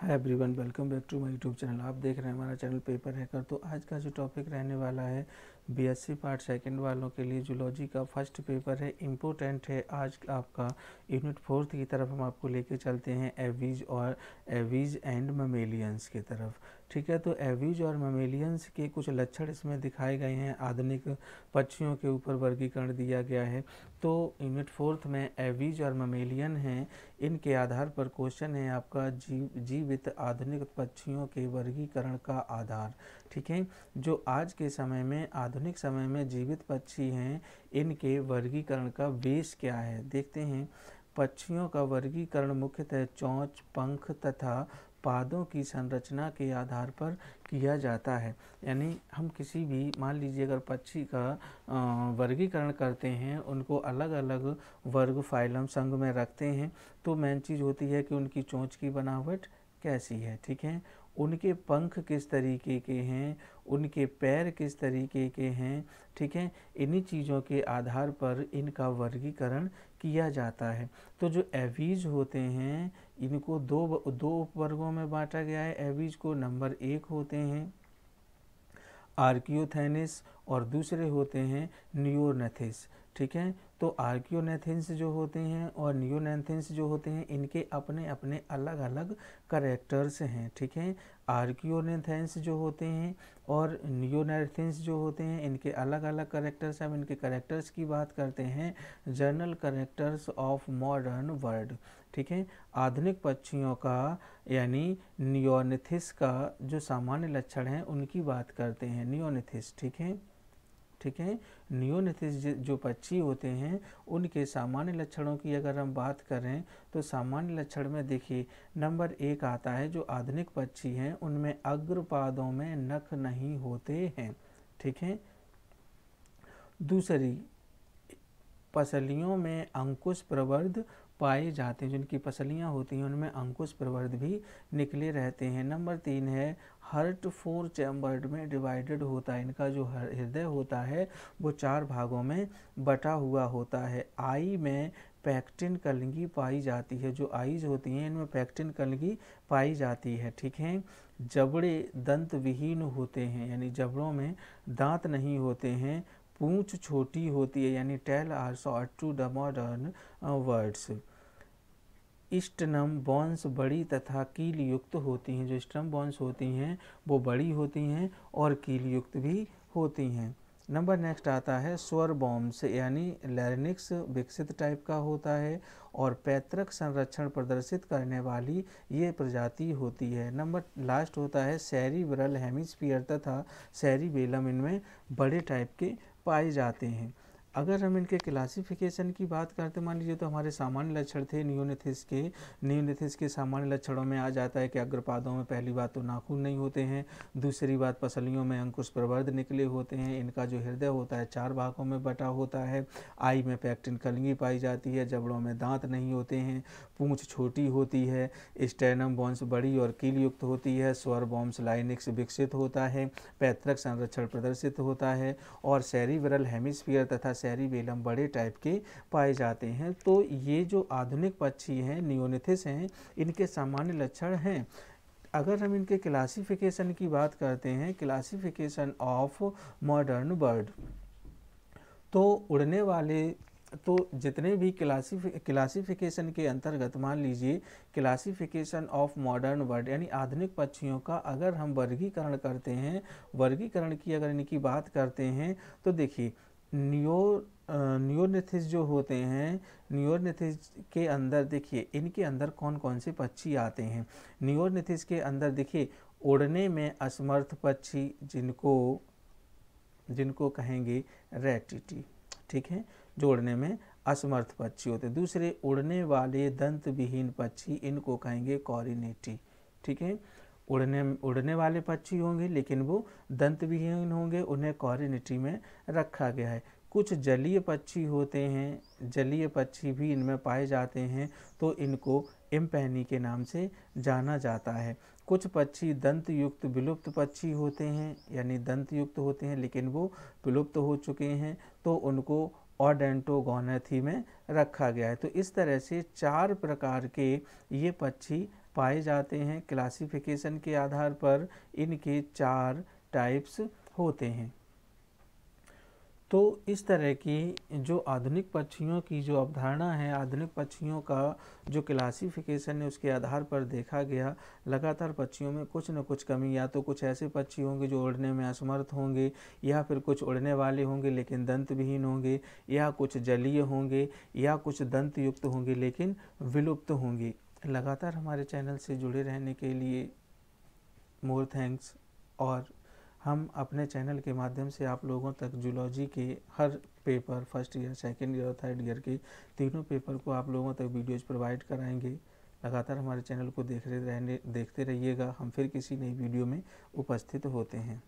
hi everyone welcome back to my YouTube channel आप देख रहे हैं हमारा चैनल पेपर हैकर तो आज का जो टॉपिक रहने वाला है बीएससी पार्ट सेकंड वालों के लिए जूलॉजी का फर्स्ट पेपर है इम्पोर्टेंट है आज आपका यूनिट फोर्थ की तरफ हम आपको लेके चलते हैं एवीज और एवीज एंड ममेलियंस की तरफ ठीक है तो एवीज और ममेलियंस के कुछ लक्षण इसमें दिखाए गए हैं आधुनिक पक्षियों के ऊपर वर्गीकरण दिया गया है तो यूनिट फोर्थ में एवीज और ममेलियन हैं इनके आधार पर क्वेश्चन है आपका जीव जीवित आधुनिक पक्षियों के वर्गीकरण का आधार ठीक है जो आज के समय में आधुनिक समय में जीवित पक्षी हैं इनके वर्गीकरण का बेस क्या है देखते हैं पक्षियों का वर्गीकरण मुख्यतः चौंच पंख तथा पादों की संरचना के आधार पर किया जाता है यानी हम किसी भी मान लीजिए अगर पक्षी का वर्गीकरण करते हैं उनको अलग अलग वर्ग फाइलम संघ में रखते हैं तो मेन चीज़ होती है कि उनकी चोंच की बनावट कैसी है ठीक है उनके पंख किस तरीके के हैं उनके पैर किस तरीके के हैं ठीक है इन्हीं चीज़ों के आधार पर इनका वर्गीकरण किया जाता है तो जो एवीज होते हैं इनको दो दो उपवर्गों में बांटा गया है एवीज को नंबर एक होते हैं आर्कियोथेनिस और दूसरे होते हैं न्योरनेथिस ठीक है तो आर्क्योनेथिन्स जो होते हैं और नियोनेथिन्स जो होते हैं इनके अपने अपने अलग अलग करेक्टर्स हैं ठीक है आर्क्योनेथेंस जो होते हैं और नियोनेथिन्स जो होते हैं इनके अलग अलग करेक्टर्स हम इनके करेक्टर्स की बात करते हैं general characters of modern world ठीक है आधुनिक पक्षियों का यानी नियोनेथिस का जो सामान्य लक्षण है उनकी बात करते हैं नियोनेथिस ठीक है ठीक है नियोनिथिस जो पक्षी होते हैं उनके सामान्य लक्षणों की अगर हम बात करें तो सामान्य लक्षण में देखिए नंबर एक आता है जो आधुनिक पक्षी हैं उनमें अग्रपादों में नख नहीं होते हैं ठीक है दूसरी पसलियों में अंकुश प्रवर्ध पाए जाते हैं जिनकी पसलियाँ होती हैं उनमें अंकुश प्रवर्ध भी निकले रहते हैं नंबर तीन है हर्ट फोर चैम्बर्ड में डिवाइडेड होता है इनका जो हृदय होता है वो चार भागों में बटा हुआ होता है आई में पैक्टिन कलगी पाई जाती है जो आईज होती हैं इनमें पैक्टिन कलगी पाई जाती है ठीक है जबड़े दंत विहीन होते हैं यानी जबड़ों में दांत नहीं होते हैं पूंछ छोटी होती है यानी tail are short to the modern birds sternum bones बड़ी तथा कील युक्त होती हैं जो इष्टनम बॉन्स होती हैं वो बड़ी होती हैं और कील युक्त भी होती हैं नंबर नेक्स्ट आता है स्वर बॉम्ब्स यानी लैरिनिक्स विकसित टाइप का होता है और पैतृक संरक्षण प्रदर्शित करने वाली ये प्रजाति होती है नंबर लास्ट होता है सैरी ब्रल हेमिस्फीयर तथा सैरी बेलम इनमें बड़े टाइप के पाए जाते हैं अगर हम इनके क्लासिफिकेशन की बात करते मान लीजिए तो हमारे सामान्य लक्षण थे न्यूनेथिस के न्यूनेथिस के सामान्य लक्षणों में आ जाता है कि अग्रपादों में पहली बात तो नाखून नहीं होते हैं दूसरी बात पसलियों में अंकुश प्रवर्ध निकले होते हैं इनका जो हृदय होता है चार भागों में बटा होता है आई में पैक्टिन कलंगी पाई जाती है जबड़ों में दांत नहीं होते हैं पूँछ छोटी होती है स्टेनम बॉन्स बड़ी और कील युक्त होती है स्वर बॉम्स लाइनिक्स विकसित होता है पैतृक संरक्षण प्रदर्शित होता है और सेरीवरल हेमिस्फीयर तथा कसेहरी बेलम बड़े टाइप के पाए जाते हैं तो ये जो आधुनिक पक्षी हैं नियोनिथिस हैं इनके सामान्य लक्षण हैं अगर हम इनके क्लासिफिकेशन की बात करते हैं क्लासिफिकेशन ऑफ मॉडर्न बर्ड तो उड़ने वाले तो जितने भी क्लासिफि क्लासिफिकेशन के अंतर्गत मान लीजिए क्लासिफिकेशन ऑफ मॉडर्न वर्ड यानी आधुनिक पक्षियों का अगर हम वर्गीकरण करते हैं वर्गीकरण की अगर इनकी बात करते हैं तो देखिए न्यो न्योरनेथिस जो होते हैं न्योरनेथिस के अंदर देखिए इनके अंदर कौन कौन से पक्षी आते हैं न्योरनेथिस के अंदर देखिए उड़ने में असमर्थ पक्षी जिनको जिनको कहेंगे रेटिटी ठीक है जो उड़ने में असमर्थ पक्षी होते हैं दूसरे उड़ने वाले दंत विहीन पक्षी इनको कहेंगे कॉरिनेटी ठीक है उड़ने उड़ने वाले पक्षी होंगे लेकिन वो दंत विहीन होंगे उन्हें कॉरिनिटी में रखा गया है कुछ जलीय पक्षी होते हैं जलीय पक्षी भी इनमें पाए जाते हैं तो इनको इम्पैनी के नाम से जाना जाता है कुछ पक्षी दंत युक्त विलुप्त पक्षी होते हैं यानी दंत युक्त होते हैं लेकिन वो विलुप्त हो चुके हैं तो उनको ऑडेंटोगोनेथी में रखा गया है तो इस तरह से चार प्रकार के ये पक्षी पाए जाते हैं क्लासिफिकेशन के आधार पर इनके चार टाइप्स होते हैं तो इस तरह की जो आधुनिक पक्षियों की जो अवधारणा है आधुनिक पक्षियों का जो क्लासिफिकेशन है उसके आधार पर देखा गया लगातार पक्षियों में कुछ न कुछ कमी या तो कुछ ऐसे पक्षी होंगे जो उड़ने में असमर्थ होंगे या फिर कुछ उड़ने वाले होंगे लेकिन विहीन होंगे या कुछ जलीय होंगे या कुछ दंत युक्त होंगे लेकिन विलुप्त होंगे लगातार हमारे चैनल से जुड़े रहने के लिए मोर थैंक्स और हम अपने चैनल के माध्यम से आप लोगों तक जूलॉजी के हर paper first year second year और थर्ड ईयर के तीनों पेपर को आप लोगों तक वीडियोज़ प्रोवाइड कराएंगे लगातार हमारे चैनल को देख रहने देखते रहिएगा हम फिर किसी नई वीडियो में उपस्थित होते हैं